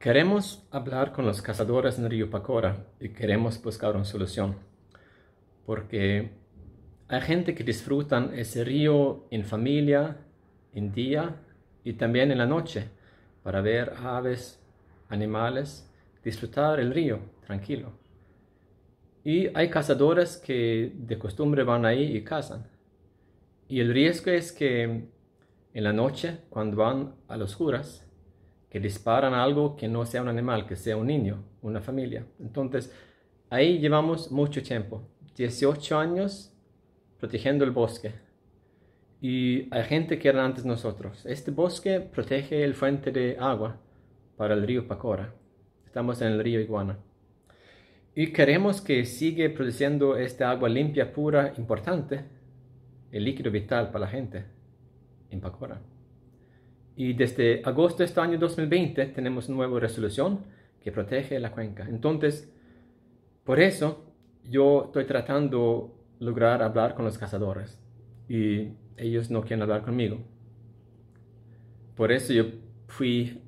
Queremos hablar con los cazadores en Río Pacora y queremos buscar una solución, porque hay gente que disfrutan ese río en familia, en día y también en la noche, para ver aves, animales, disfrutar el río tranquilo. Y hay cazadores que de costumbre van ahí y cazan. Y el riesgo es que en la noche, cuando van a las juras que disparan algo que no sea un animal, que sea un niño, una familia. Entonces, ahí llevamos mucho tiempo, 18 años protegiendo el bosque. Y hay gente que era antes nosotros. Este bosque protege el fuente de agua para el río Pacora. Estamos en el río Iguana. Y queremos que siga produciendo esta agua limpia, pura, importante, el líquido vital para la gente en Pacora. Y desde agosto de este año 2020 tenemos nueva resolución que protege la cuenca. Entonces, por eso yo estoy tratando lograr hablar con los cazadores y ellos no quieren hablar conmigo. Por eso yo fui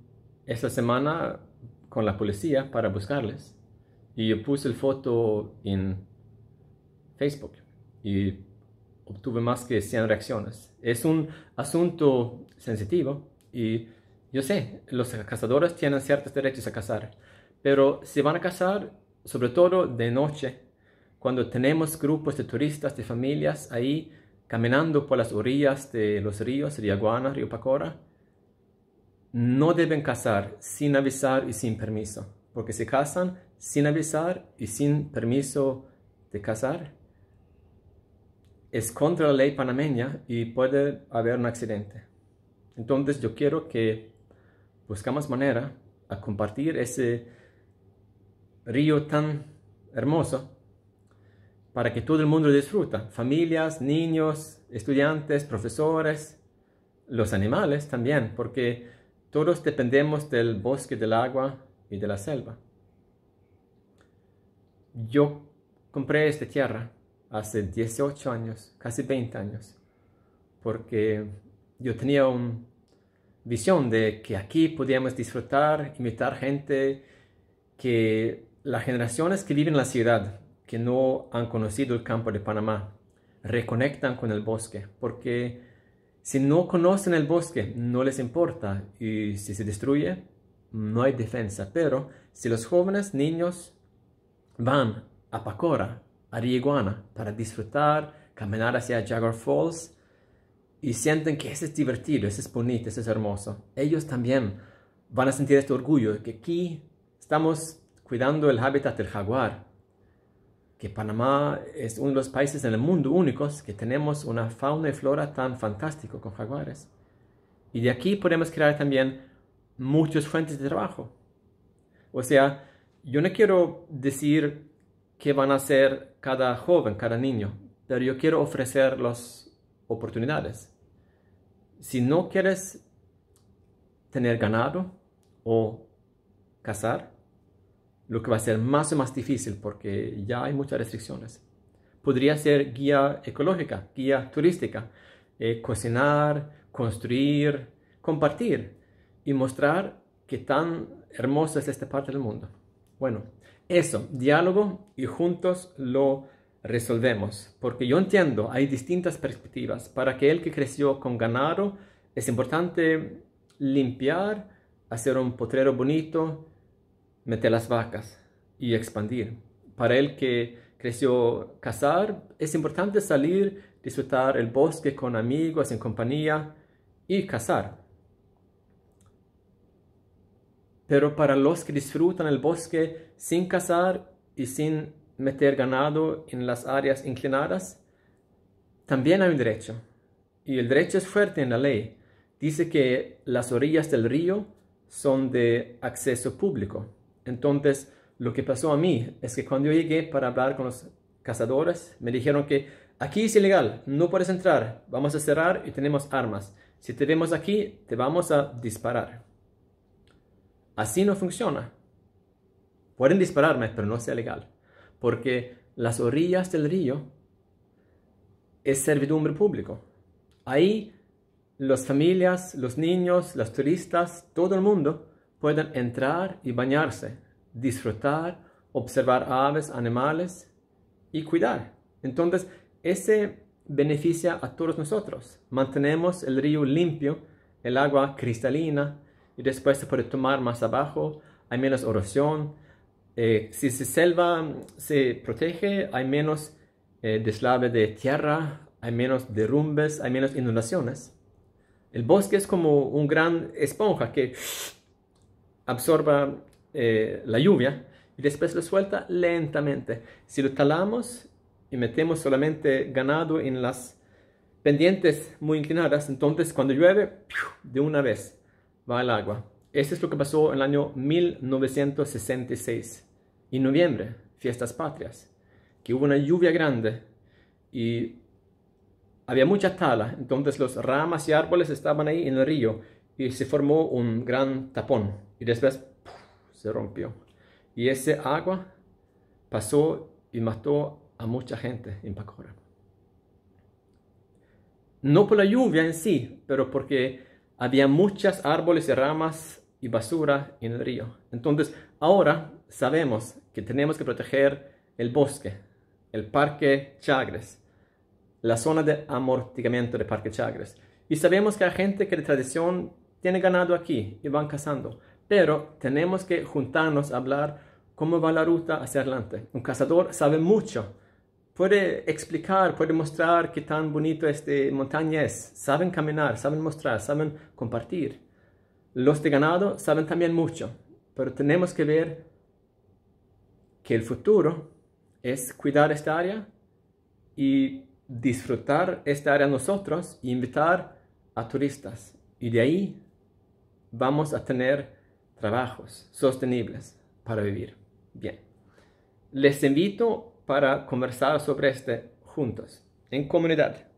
esta semana con la policía para buscarles y yo puse el foto en Facebook y obtuve más que 100 reacciones. Es un asunto sensitivo y yo sé, los cazadores tienen ciertos derechos a cazar, pero si van a cazar, sobre todo de noche, cuando tenemos grupos de turistas, de familias ahí caminando por las orillas de los ríos, Río Río Pacora, no deben cazar sin avisar y sin permiso, porque si cazan sin avisar y sin permiso de cazar, es contra la ley panameña y puede haber un accidente. Entonces yo quiero que buscamos manera a compartir ese río tan hermoso para que todo el mundo lo disfruta. Familias, niños, estudiantes, profesores, los animales también, porque todos dependemos del bosque, del agua y de la selva. Yo compré esta tierra hace 18 años, casi 20 años, porque yo tenía un visión de que aquí podíamos disfrutar, invitar gente, que las generaciones que viven en la ciudad, que no han conocido el campo de Panamá, reconectan con el bosque, porque si no conocen el bosque, no les importa y si se destruye, no hay defensa. Pero si los jóvenes niños van a Pacora, a Rieguana, para disfrutar, caminar hacia Jaguar Falls, y sienten que eso es divertido, eso es bonito, eso es hermoso, ellos también van a sentir este orgullo de que aquí estamos cuidando el hábitat del jaguar, que Panamá es uno de los países en el mundo únicos que tenemos una fauna y flora tan fantástica con jaguares. Y de aquí podemos crear también muchas fuentes de trabajo. O sea, yo no quiero decir qué van a hacer cada joven, cada niño, pero yo quiero ofrecerlos oportunidades. Si no quieres tener ganado o cazar, lo que va a ser más o más difícil porque ya hay muchas restricciones. Podría ser guía ecológica, guía turística, eh, cocinar, construir, compartir y mostrar qué tan hermosa es esta parte del mundo. Bueno, eso, diálogo y juntos lo resolvemos, porque yo entiendo, hay distintas perspectivas. Para aquel que creció con ganado, es importante limpiar, hacer un potrero bonito, meter las vacas y expandir. Para el que creció cazar, es importante salir, disfrutar el bosque con amigos, en compañía y cazar. Pero para los que disfrutan el bosque sin cazar y sin meter ganado en las áreas inclinadas, también hay un derecho. Y el derecho es fuerte en la ley. Dice que las orillas del río son de acceso público. Entonces, lo que pasó a mí es que cuando yo llegué para hablar con los cazadores, me dijeron que aquí es ilegal, no puedes entrar, vamos a cerrar y tenemos armas. Si te vemos aquí, te vamos a disparar. Así no funciona. Pueden dispararme, pero no sea legal porque las orillas del río es servidumbre público. Ahí las familias, los niños, los turistas, todo el mundo pueden entrar y bañarse, disfrutar, observar aves, animales y cuidar. Entonces, ese beneficia a todos nosotros. Mantenemos el río limpio, el agua cristalina y después se puede tomar más abajo, hay menos erosión, eh, si se selva se protege, hay menos eh, deslave de tierra, hay menos derrumbes, hay menos inundaciones. El bosque es como un gran esponja que absorba eh, la lluvia y después lo suelta lentamente. Si lo talamos y metemos solamente ganado en las pendientes muy inclinadas, entonces cuando llueve, de una vez va el agua. Esto es lo que pasó en el año 1966. en noviembre, fiestas patrias, que hubo una lluvia grande y había mucha tala, entonces los ramas y árboles estaban ahí en el río y se formó un gran tapón y después se rompió. Y ese agua pasó y mató a mucha gente en Pacora. No por la lluvia en sí, pero porque había muchos árboles y ramas y basura en el río. Entonces, ahora sabemos que tenemos que proteger el bosque, el parque Chagres, la zona de amortiguamiento del parque Chagres. Y sabemos que hay gente que de tradición tiene ganado aquí y van cazando. Pero tenemos que juntarnos a hablar cómo va la ruta hacia adelante. Un cazador sabe mucho puede explicar, puede mostrar qué tan bonito esta montaña es. Saben caminar, saben mostrar, saben compartir. Los de ganado saben también mucho, pero tenemos que ver que el futuro es cuidar esta área y disfrutar esta área nosotros y invitar a turistas. Y de ahí vamos a tener trabajos sostenibles para vivir bien. Les invito para conversar sobre este juntos, en comunidad.